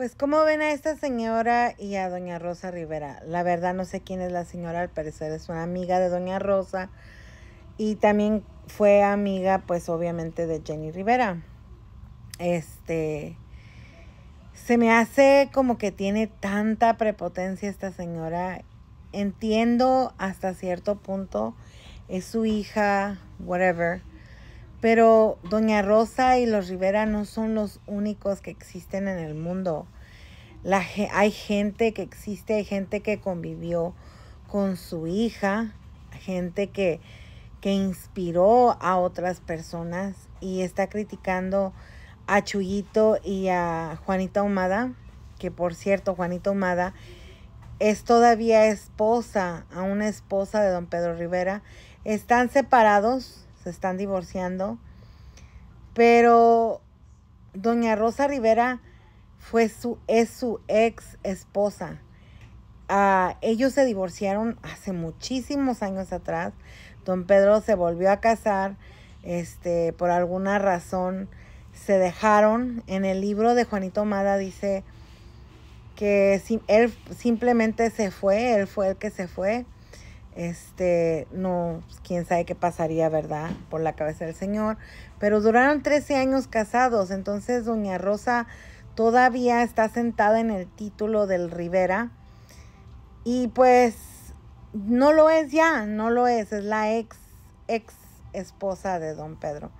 Pues ¿cómo ven a esta señora y a doña Rosa Rivera, la verdad no sé quién es la señora, al parecer es una amiga de doña Rosa y también fue amiga pues obviamente de Jenny Rivera. Este, se me hace como que tiene tanta prepotencia esta señora. Entiendo hasta cierto punto, es su hija, whatever. Pero Doña Rosa y los Rivera no son los únicos que existen en el mundo. La, hay gente que existe, hay gente que convivió con su hija, gente que, que inspiró a otras personas y está criticando a Chuyito y a Juanita Humada, que por cierto, Juanita Humada es todavía esposa a una esposa de don Pedro Rivera. Están separados, se están divorciando. Pero doña Rosa Rivera fue su, es su ex esposa. Ah, ellos se divorciaron hace muchísimos años atrás. Don Pedro se volvió a casar, este, por alguna razón se dejaron. En el libro de Juanito Mada dice que él simplemente se fue, él fue el que se fue este, no, pues, quién sabe qué pasaría, ¿verdad? Por la cabeza del Señor. Pero duraron 13 años casados, entonces doña Rosa todavía está sentada en el título del Rivera. Y pues no lo es ya, no lo es, es la ex, ex esposa de don Pedro.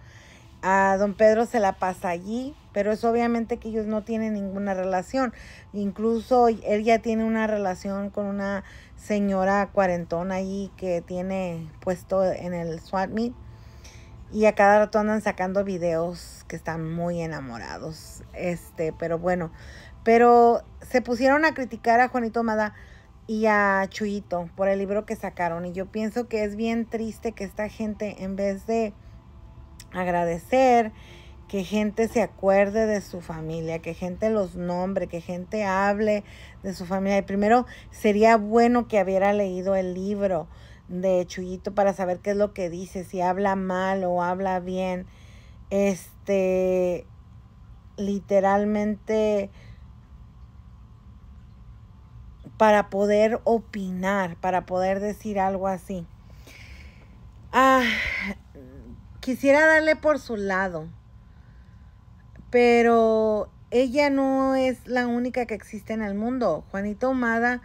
A don Pedro se la pasa allí pero es obviamente que ellos no tienen ninguna relación. Incluso él ya tiene una relación con una señora cuarentona ahí que tiene puesto en el swap meet. Y a cada rato andan sacando videos que están muy enamorados. Este, pero bueno. Pero se pusieron a criticar a Juanito Mada y a Chuyito por el libro que sacaron. Y yo pienso que es bien triste que esta gente, en vez de agradecer que gente se acuerde de su familia, que gente los nombre, que gente hable de su familia. Y primero sería bueno que hubiera leído el libro de Chuyito para saber qué es lo que dice, si habla mal o habla bien. Este, literalmente para poder opinar, para poder decir algo así. Ah, quisiera darle por su lado pero ella no es la única que existe en el mundo. Juanita Omada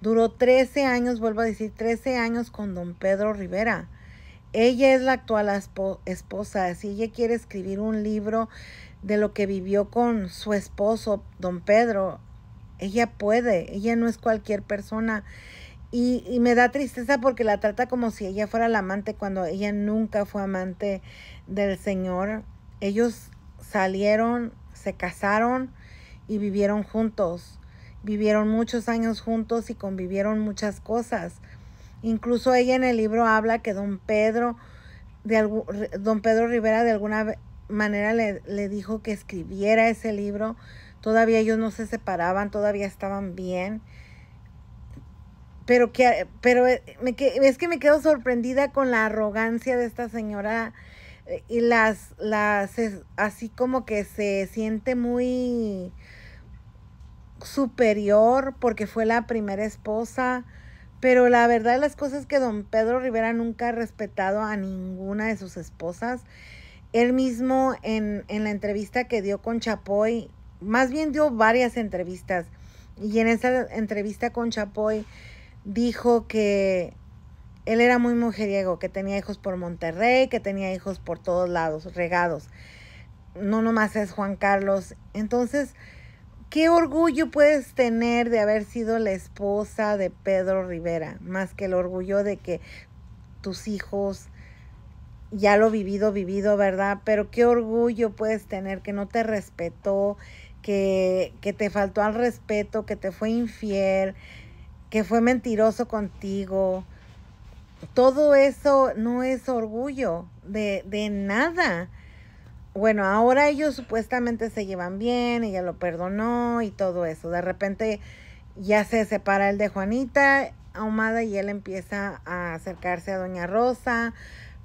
duró 13 años, vuelvo a decir, 13 años con don Pedro Rivera. Ella es la actual esposa. Si ella quiere escribir un libro de lo que vivió con su esposo, don Pedro, ella puede. Ella no es cualquier persona. Y, y, me da tristeza porque la trata como si ella fuera la amante cuando ella nunca fue amante del Señor. Ellos salieron, se casaron y vivieron juntos. Vivieron muchos años juntos y convivieron muchas cosas. Incluso ella en el libro habla que don Pedro, don Pedro Rivera de alguna manera le, dijo que escribiera ese libro. Todavía ellos no se separaban, todavía estaban bien pero que pero eh, me, es que me quedo sorprendida con la arrogancia de esta señora eh, y las, las, así como que se siente muy superior porque fue la primera esposa. Pero la verdad de las cosas es que don Pedro Rivera nunca ha respetado a ninguna de sus esposas. Él mismo en, en la entrevista que dio con Chapoy, más bien dio varias entrevistas, y en esa entrevista con Chapoy dijo que él era muy mujeriego, que tenía hijos por Monterrey, que tenía hijos por todos lados, regados. No nomás es Juan Carlos. Entonces, ¿qué orgullo puedes tener de haber sido la esposa de Pedro Rivera? Más que el orgullo de que tus hijos ya lo vivido, vivido, ¿verdad? Pero qué orgullo puedes tener que no te respetó, que, que te faltó al respeto, que te fue infiel, que fue mentiroso contigo, todo eso no es orgullo de, de nada. Bueno, ahora ellos supuestamente se llevan bien, ella lo perdonó y todo eso. De repente ya se separa él de Juanita Ahumada y él empieza a acercarse a Doña Rosa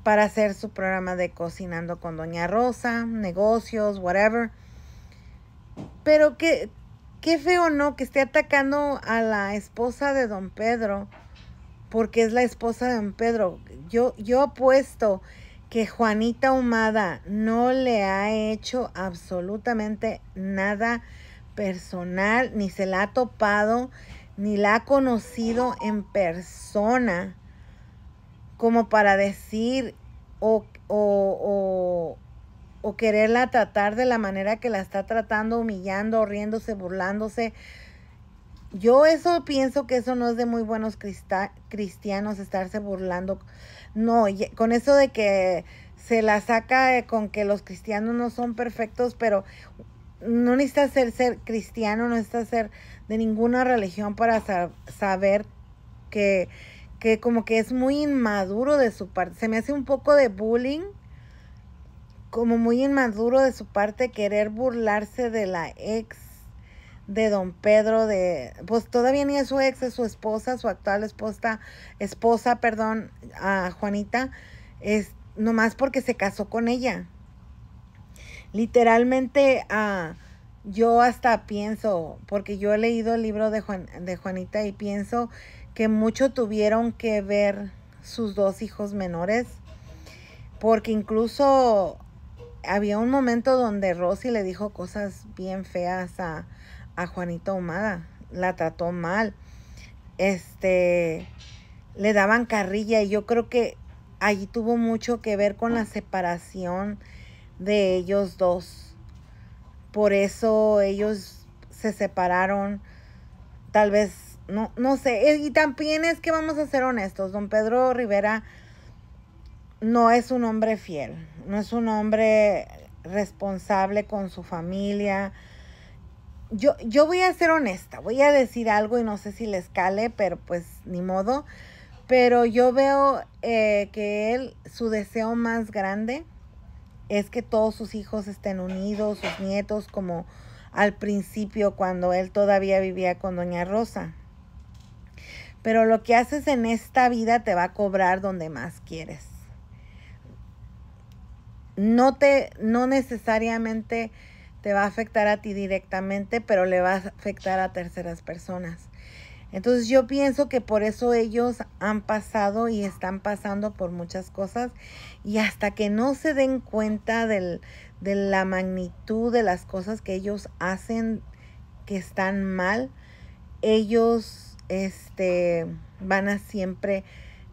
para hacer su programa de cocinando con Doña Rosa, negocios, whatever. Pero qué, qué feo, ¿no? Que esté atacando a la esposa de Don Pedro porque es la esposa de don Pedro. Yo, yo apuesto que Juanita Humada no le ha hecho absolutamente nada personal, ni se la ha topado, ni la ha conocido en persona como para decir o, o quererla tratar de la manera que la está tratando, humillando, riéndose, burlándose yo eso pienso que eso no es de muy buenos cristianos estarse burlando. No, con eso de que se la saca eh, con que los cristianos no son perfectos, pero no necesita ser, ser cristiano, no necesita ser de ninguna religión para saber que, que como que es muy inmaduro de su parte. Se me hace un poco de bullying, como muy inmaduro de su parte querer burlarse de la ex de don Pedro, de, pues todavía ni es su ex, es su esposa, su actual esposa, esposa, perdón, a Juanita, es nomás porque se casó con ella. Literalmente, ah, yo hasta pienso, porque yo he leído el libro de, Juan, de Juanita y pienso que mucho tuvieron que ver sus dos hijos menores, porque incluso había un momento donde Rosy le dijo cosas bien feas a a Juanita Humada, la trató mal, este, le daban carrilla y yo creo que allí tuvo mucho que ver con la separación de ellos dos. Por eso ellos se separaron, tal vez, no, no sé, eh, y también es que vamos a ser honestos, don Pedro Rivera no es un hombre fiel, no es un hombre responsable con su familia, yo, voy a ser honesta, voy a decir algo y no sé si les cale, pero pues ni modo. Pero yo veo eh, que él, su deseo más grande es que todos sus hijos estén unidos, sus nietos, como al principio cuando él todavía vivía con doña Rosa. Pero lo que haces en esta vida te va a cobrar donde más quieres. No te, no necesariamente te va a afectar a ti directamente, pero le va a afectar a terceras personas. Entonces yo pienso que por eso ellos han pasado y están pasando por muchas cosas y hasta que no se den cuenta de la magnitud de las cosas que ellos hacen que están mal, ellos este, van a siempre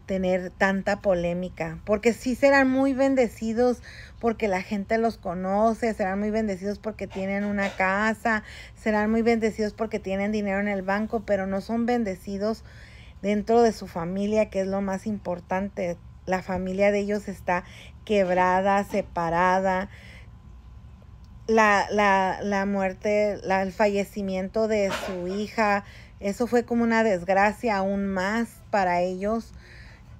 tener tanta polémica, porque sí serán muy bendecidos porque la gente los conoce, serán muy bendecidos porque tienen una casa, serán muy bendecidos porque tienen dinero en el banco, pero no son bendecidos dentro de su familia, que es lo más importante. La familia de ellos está quebrada, separada. La, la, la muerte, el fallecimiento de su hija, eso fue como una desgracia aún más para ellos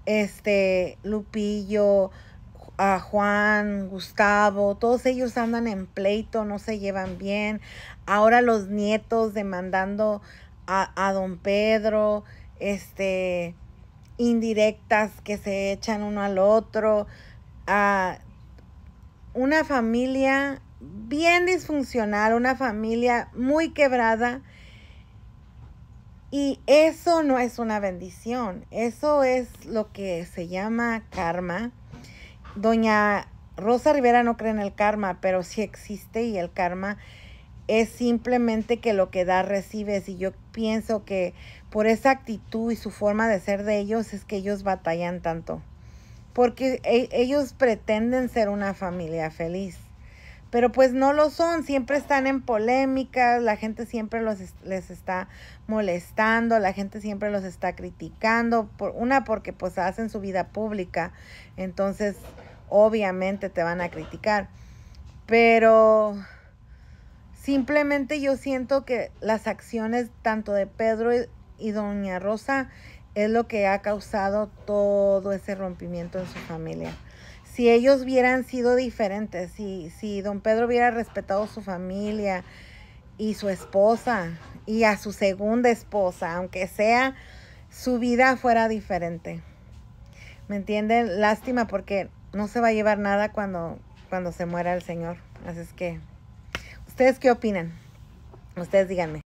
este, Lupillo, a Juan, Gustavo, todos ellos andan en pleito, no se llevan bien. Ahora los nietos demandando a, a, don Pedro, este, indirectas que se echan uno al otro. una familia bien disfuncional, una familia muy quebrada y eso no es una bendición, eso es lo que se llama karma. Doña Rosa Rivera no cree en el karma, pero sí existe y el karma es simplemente que lo que da recibes y yo pienso que por esa actitud y su forma de ser de ellos es que ellos batallan tanto, porque e, ellos pretenden ser una familia feliz pero pues no lo son, siempre están en polémicas, la gente siempre los, les está molestando, la gente siempre los está criticando, por, una porque pues hacen su vida pública, entonces obviamente te van a criticar, pero simplemente yo siento que las acciones tanto de Pedro y, y doña Rosa es lo que ha causado todo ese rompimiento en su familia si ellos hubieran sido diferentes, si, si don Pedro hubiera respetado a su familia y su esposa y a su segunda esposa, aunque sea su vida fuera diferente. ¿Me entienden? Lástima porque no se va a llevar nada cuando, cuando se muera el Señor. Así es que, ¿ustedes qué opinan? Ustedes díganme.